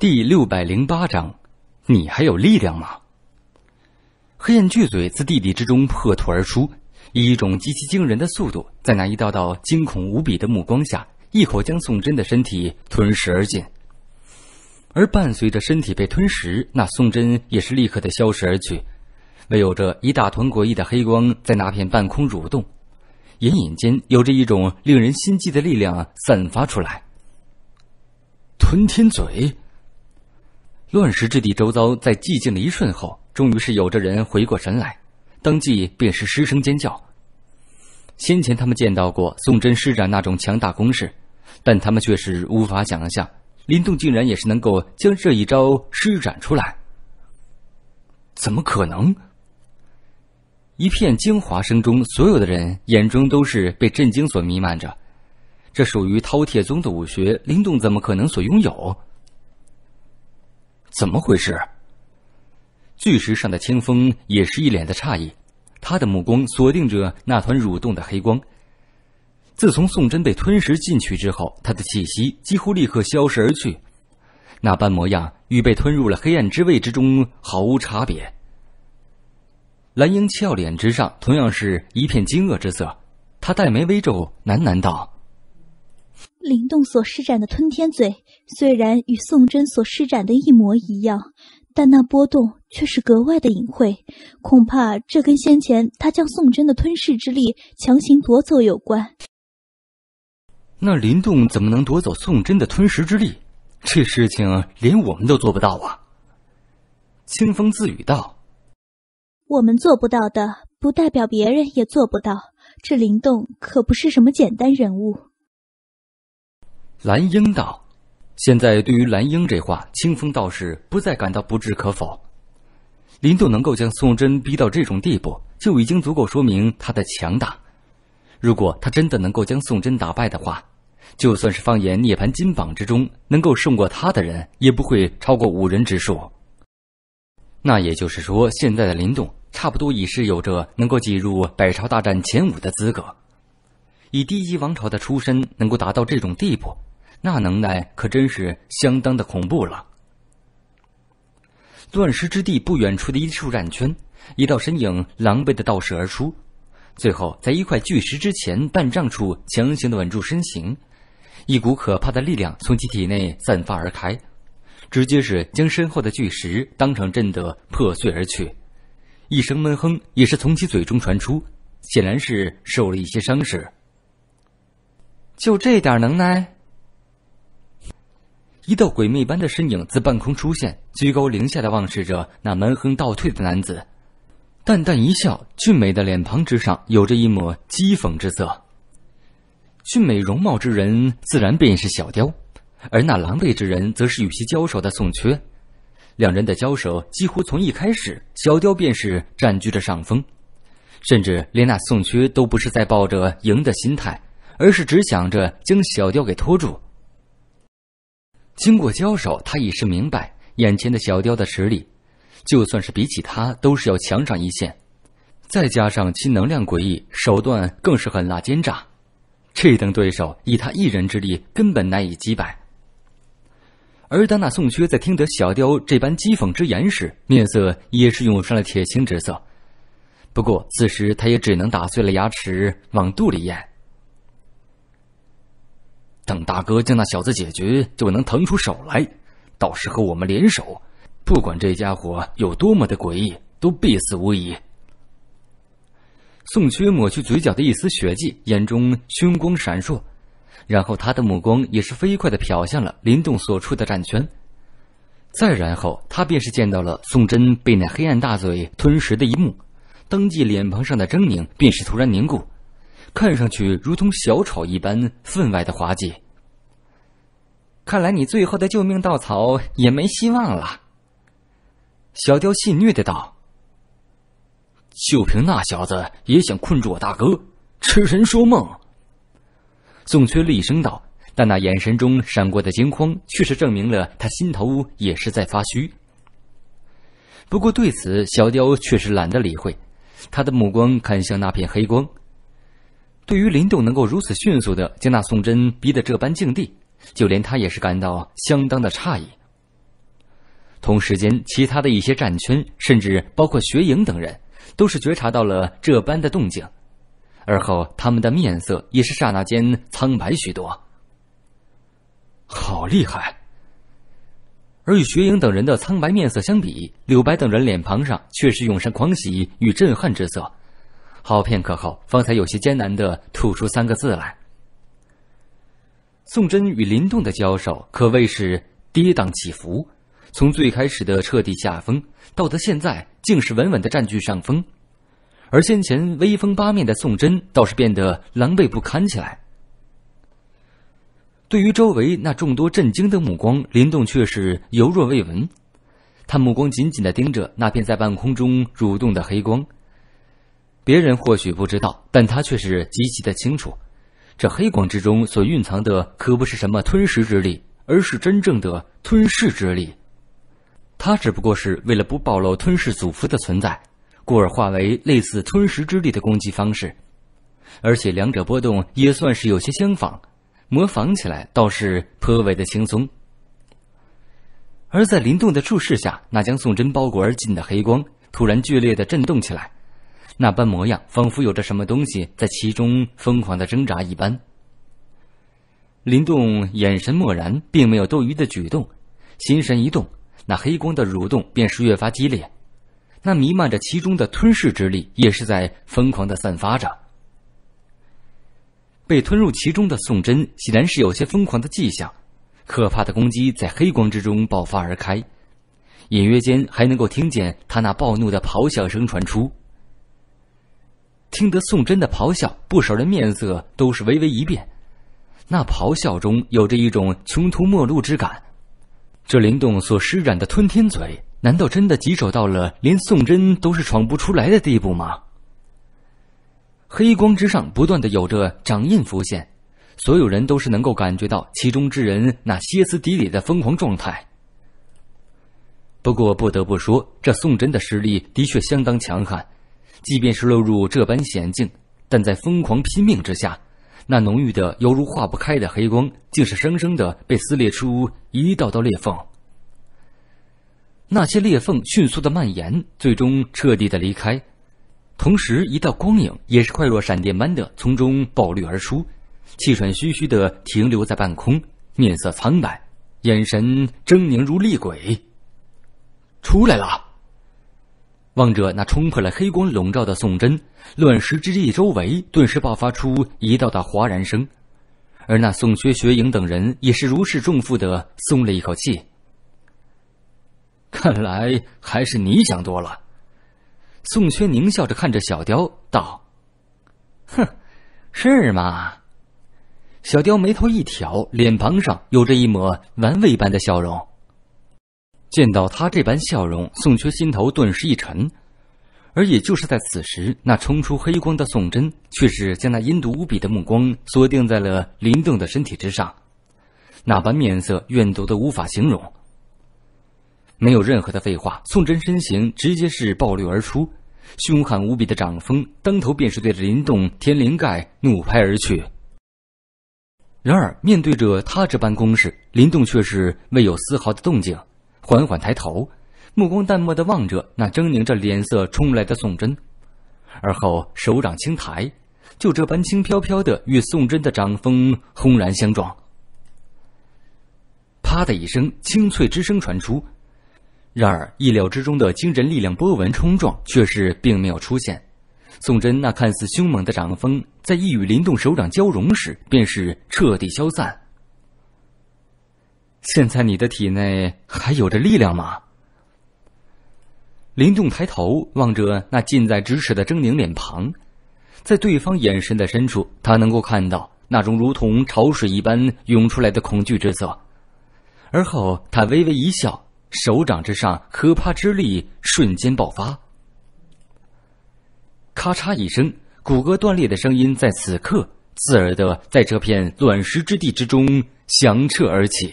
第六百零八章，你还有力量吗？黑暗巨嘴自地底之中破土而出，以一种极其惊人的速度，在那一道道惊恐无比的目光下，一口将宋真的身体吞噬而尽。而伴随着身体被吞食，那宋真也是立刻的消失而去，唯有着一大团诡异的黑光在那片半空蠕动，隐隐间有着一种令人心悸的力量散发出来。吞天嘴。乱石之地周遭，在寂静了一瞬后，终于是有着人回过神来，当即便是失声尖叫。先前他们见到过宋真施展那种强大攻势，但他们却是无法想象，林动竟然也是能够将这一招施展出来。怎么可能？一片惊哗声中，所有的人眼中都是被震惊所弥漫着。这属于饕餮宗的武学，林动怎么可能所拥有？怎么回事？巨石上的清风也是一脸的诧异，他的目光锁定着那团蠕动的黑光。自从宋真被吞食进去之后，他的气息几乎立刻消失而去，那般模样与被吞入了黑暗之位之中毫无差别。蓝英俏脸之上同样是一片惊愕之色，她黛眉微皱，喃喃道。灵动所施展的吞天嘴，虽然与宋真所施展的一模一样，但那波动却是格外的隐晦。恐怕这跟先前他将宋真的吞噬之力强行夺走有关。那林动怎么能夺走宋真的吞噬之力？这事情连我们都做不到啊！清风自语道：“我们做不到的，不代表别人也做不到。这灵动可不是什么简单人物。”蓝英道：“现在对于蓝英这话，清风道士不再感到不置可否。林动能够将宋真逼到这种地步，就已经足够说明他的强大。如果他真的能够将宋真打败的话，就算是放眼《涅槃金榜》之中，能够胜过他的人也不会超过五人之数。那也就是说，现在的林动差不多已是有着能够挤入百朝大战前五的资格。以低级王朝的出身，能够达到这种地步。”那能耐可真是相当的恐怖了。乱石之地不远处的一处战圈，一道身影狼狈的倒射而出，最后在一块巨石之前半丈处强行的稳住身形，一股可怕的力量从其体内散发而开，直接是将身后的巨石当场震得破碎而去，一声闷哼也是从其嘴中传出，显然是受了一些伤势。就这点能耐？一道鬼魅般的身影自半空出现，居高临下的望视着那蛮横倒退的男子，淡淡一笑，俊美的脸庞之上有着一抹讥讽之色。俊美容貌之人自然便是小雕，而那狼狈之人则是与其交手的宋缺。两人的交手几乎从一开始，小雕便是占据着上风，甚至连那宋缺都不是在抱着赢的心态，而是只想着将小雕给拖住。经过交手，他已是明白眼前的小雕的实力，就算是比起他，都是要强上一线。再加上其能量诡异，手段更是狠辣奸诈，这等对手以他一人之力根本难以击败。而当那宋缺在听得小雕这般讥讽之言时，面色也是涌上了铁青之色。不过此时他也只能打碎了牙齿往肚里咽。等大哥将那小子解决，就能腾出手来，到时候我们联手，不管这家伙有多么的诡异，都必死无疑。宋缺抹去嘴角的一丝血迹，眼中凶光闪烁，然后他的目光也是飞快的瞟向了林动所处的战圈，再然后他便是见到了宋真被那黑暗大嘴吞食的一幕，当即脸庞上的狰狞便是突然凝固。看上去如同小丑一般，分外的滑稽。看来你最后的救命稻草也没希望了。”小雕戏谑的道。“就凭那小子也想困住我大哥，痴人说梦。”宋缺厉声道，但那眼神中闪过的惊慌，确实证明了他心头也是在发虚。不过对此，小雕却是懒得理会，他的目光看向那片黑光。对于林动能够如此迅速的将那宋真逼得这般境地，就连他也是感到相当的诧异。同时间，其他的一些战圈，甚至包括雪影等人，都是觉察到了这般的动静，而后他们的面色也是刹那间苍白许多。好厉害！而与雪影等人的苍白面色相比，柳白等人脸庞上却是涌上狂喜与震撼之色。好片刻后，方才有些艰难的吐出三个字来。宋真与林动的交手可谓是跌宕起伏，从最开始的彻底下风，到他现在竟是稳稳的占据上风，而先前威风八面的宋真倒是变得狼狈不堪起来。对于周围那众多震惊的目光，林动却是犹若未闻，他目光紧紧的盯着那片在半空中蠕动的黑光。别人或许不知道，但他却是极其的清楚，这黑广之中所蕴藏的可不是什么吞噬之力，而是真正的吞噬之力。他只不过是为了不暴露吞噬祖父的存在，故而化为类似吞噬之力的攻击方式，而且两者波动也算是有些相仿，模仿起来倒是颇为的轻松。而在林动的注视下，那将宋真包裹而进的黑光突然剧烈的震动起来。那般模样，仿佛有着什么东西在其中疯狂的挣扎一般。林动眼神漠然，并没有多余的举动心神一动，那黑光的蠕动便是越发激烈，那弥漫着其中的吞噬之力也是在疯狂的散发着。被吞入其中的宋真显然是有些疯狂的迹象，可怕的攻击在黑光之中爆发而开，隐约间还能够听见他那暴怒的咆哮声传出。听得宋真的咆哮，不少人面色都是微微一变。那咆哮中有着一种穷途末路之感。这灵动所施展的吞天嘴，难道真的棘手到了连宋真都是闯不出来的地步吗？黑光之上不断的有着掌印浮现，所有人都是能够感觉到其中之人那歇斯底里的疯狂状态。不过不得不说，这宋真的实力的确相当强悍。即便是落入这般险境，但在疯狂拼命之下，那浓郁的犹如化不开的黑光，竟是生生的被撕裂出一道道裂缝。那些裂缝迅速的蔓延，最终彻底的离开。同时，一道光影也是快若闪电般的从中暴掠而出，气喘吁吁的停留在半空，面色苍白，眼神狰狞如厉鬼。出来了。望着那冲破了黑光笼罩的宋真，乱石之地周围顿时爆发出一道道哗然声，而那宋缺、雪影等人也是如释重负的松了一口气。看来还是你想多了，宋缺狞笑着看着小雕道：“哼，是吗？”小雕眉头一挑，脸庞上有着一抹玩味般的笑容。见到他这般笑容，宋缺心头顿时一沉。而也就是在此时，那冲出黑光的宋真，却是将那阴毒无比的目光锁定在了林动的身体之上，那般面色怨毒的无法形容。没有任何的废话，宋真身形直接是暴掠而出，凶悍无比的掌风当头便是对着林动天灵盖怒拍而去。然而面对着他这般攻势，林动却是未有丝毫的动静。缓缓抬头，目光淡漠的望着那狰狞着脸色冲来的宋真，而后手掌轻抬，就这般轻飘飘的与宋真的掌风轰然相撞。啪的一声清脆之声传出，然而意料之中的惊人力量波纹冲撞却是并没有出现，宋真那看似凶猛的掌风在一与林动手掌交融时，便是彻底消散。现在你的体内还有着力量吗？林动抬头望着那近在咫尺的狰狞脸庞，在对方眼神的深处，他能够看到那种如同潮水一般涌出来的恐惧之色。而后，他微微一笑，手掌之上可怕之力瞬间爆发。咔嚓一声，骨骼断裂的声音在此刻刺耳的在这片卵石之地之中响彻而起。